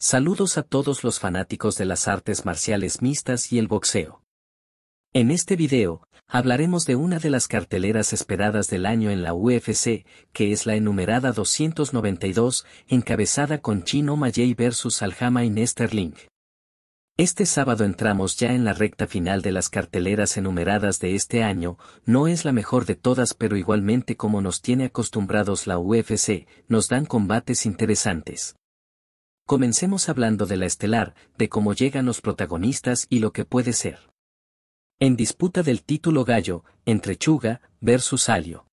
Saludos a todos los fanáticos de las artes marciales mixtas y el boxeo. En este video, hablaremos de una de las carteleras esperadas del año en la UFC, que es la enumerada 292, encabezada con Chino vs. versus y Nesterling. Este sábado entramos ya en la recta final de las carteleras enumeradas de este año, no es la mejor de todas pero igualmente como nos tiene acostumbrados la UFC, nos dan combates interesantes. Comencemos hablando de la estelar, de cómo llegan los protagonistas y lo que puede ser. En disputa del título gallo, entre Chuga versus Alio.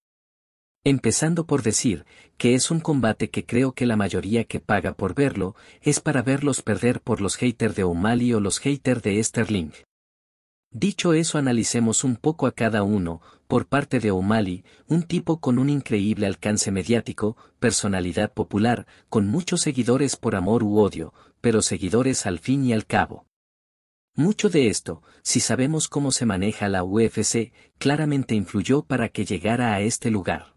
Empezando por decir que es un combate que creo que la mayoría que paga por verlo es para verlos perder por los haters de O'Malley o los haters de Sterling. Dicho eso analicemos un poco a cada uno, por parte de O'Malley, un tipo con un increíble alcance mediático, personalidad popular, con muchos seguidores por amor u odio, pero seguidores al fin y al cabo. Mucho de esto, si sabemos cómo se maneja la UFC, claramente influyó para que llegara a este lugar.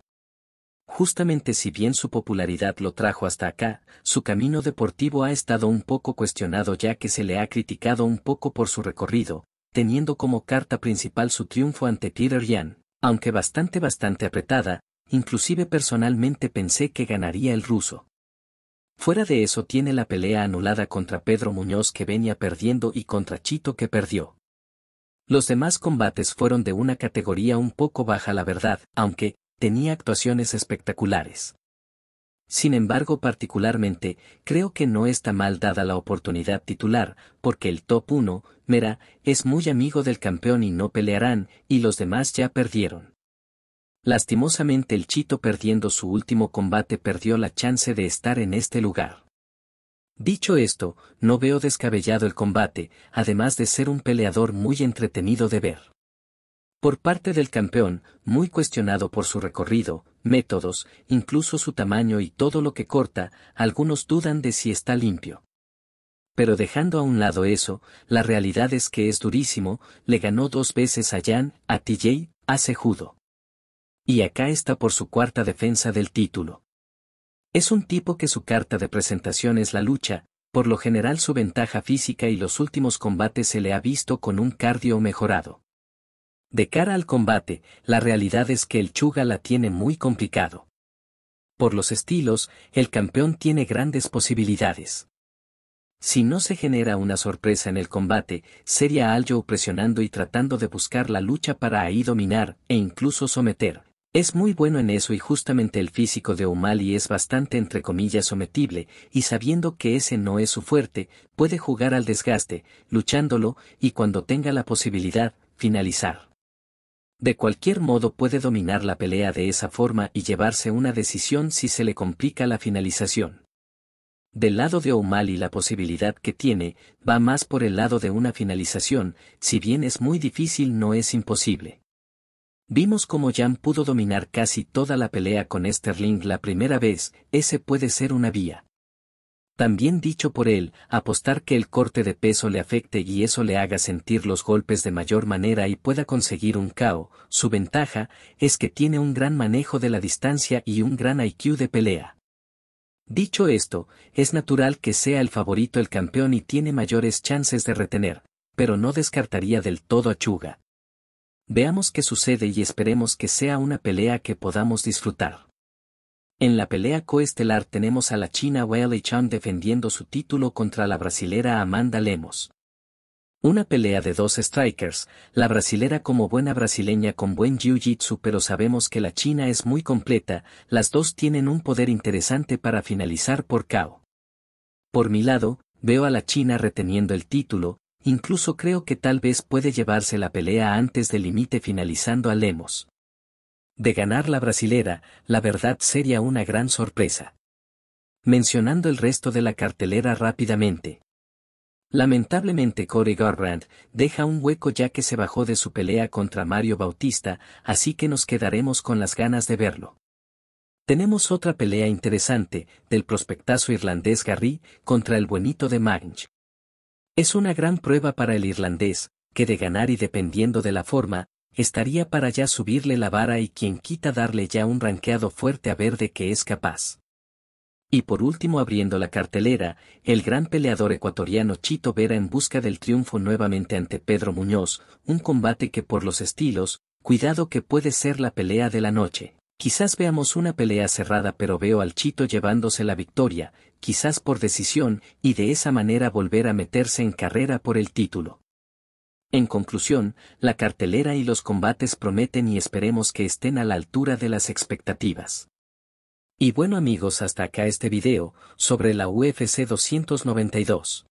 Justamente si bien su popularidad lo trajo hasta acá, su camino deportivo ha estado un poco cuestionado ya que se le ha criticado un poco por su recorrido, teniendo como carta principal su triunfo ante Peter Yan aunque bastante bastante apretada, inclusive personalmente pensé que ganaría el ruso. Fuera de eso tiene la pelea anulada contra Pedro Muñoz que venía perdiendo y contra Chito que perdió. Los demás combates fueron de una categoría un poco baja la verdad, aunque, tenía actuaciones espectaculares. Sin embargo, particularmente, creo que no está mal dada la oportunidad titular, porque el top 1, Mera, es muy amigo del campeón y no pelearán, y los demás ya perdieron. Lastimosamente el Chito perdiendo su último combate perdió la chance de estar en este lugar. Dicho esto, no veo descabellado el combate, además de ser un peleador muy entretenido de ver por parte del campeón, muy cuestionado por su recorrido, métodos, incluso su tamaño y todo lo que corta, algunos dudan de si está limpio. Pero dejando a un lado eso, la realidad es que es durísimo, le ganó dos veces a Jan, a TJ, a judo. Y acá está por su cuarta defensa del título. Es un tipo que su carta de presentación es la lucha, por lo general su ventaja física y los últimos combates se le ha visto con un cardio mejorado. De cara al combate, la realidad es que el Chuga la tiene muy complicado. Por los estilos, el campeón tiene grandes posibilidades. Si no se genera una sorpresa en el combate, sería Aljo presionando y tratando de buscar la lucha para ahí dominar e incluso someter. Es muy bueno en eso y justamente el físico de Umali es bastante entre comillas sometible, y sabiendo que ese no es su fuerte, puede jugar al desgaste, luchándolo, y cuando tenga la posibilidad, finalizar. De cualquier modo puede dominar la pelea de esa forma y llevarse una decisión si se le complica la finalización. Del lado de O'Malley la posibilidad que tiene va más por el lado de una finalización, si bien es muy difícil no es imposible. Vimos cómo Jan pudo dominar casi toda la pelea con Sterling la primera vez, ese puede ser una vía. También dicho por él, apostar que el corte de peso le afecte y eso le haga sentir los golpes de mayor manera y pueda conseguir un KO, su ventaja es que tiene un gran manejo de la distancia y un gran IQ de pelea. Dicho esto, es natural que sea el favorito el campeón y tiene mayores chances de retener, pero no descartaría del todo a Chuga. Veamos qué sucede y esperemos que sea una pelea que podamos disfrutar. En la pelea coestelar tenemos a la china Weili Chan defendiendo su título contra la brasilera Amanda Lemos. Una pelea de dos strikers, la brasilera como buena brasileña con buen jiu-jitsu pero sabemos que la china es muy completa, las dos tienen un poder interesante para finalizar por KO. Por mi lado, veo a la china reteniendo el título, incluso creo que tal vez puede llevarse la pelea antes del límite finalizando a Lemos de ganar la brasilera, la verdad sería una gran sorpresa. Mencionando el resto de la cartelera rápidamente. Lamentablemente Corey Garbrandt deja un hueco ya que se bajó de su pelea contra Mario Bautista, así que nos quedaremos con las ganas de verlo. Tenemos otra pelea interesante, del prospectazo irlandés Garry contra el buenito de Mange. Es una gran prueba para el irlandés, que de ganar y dependiendo de la forma, estaría para ya subirle la vara y quien quita darle ya un ranqueado fuerte a ver de que es capaz. Y por último abriendo la cartelera, el gran peleador ecuatoriano Chito Vera en busca del triunfo nuevamente ante Pedro Muñoz, un combate que por los estilos, cuidado que puede ser la pelea de la noche. Quizás veamos una pelea cerrada pero veo al Chito llevándose la victoria, quizás por decisión, y de esa manera volver a meterse en carrera por el título. En conclusión, la cartelera y los combates prometen y esperemos que estén a la altura de las expectativas. Y bueno amigos hasta acá este video, sobre la UFC 292.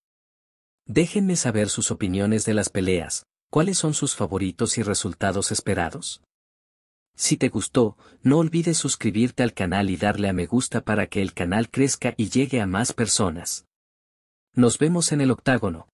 Déjenme saber sus opiniones de las peleas, cuáles son sus favoritos y resultados esperados. Si te gustó, no olvides suscribirte al canal y darle a me gusta para que el canal crezca y llegue a más personas. Nos vemos en el octágono.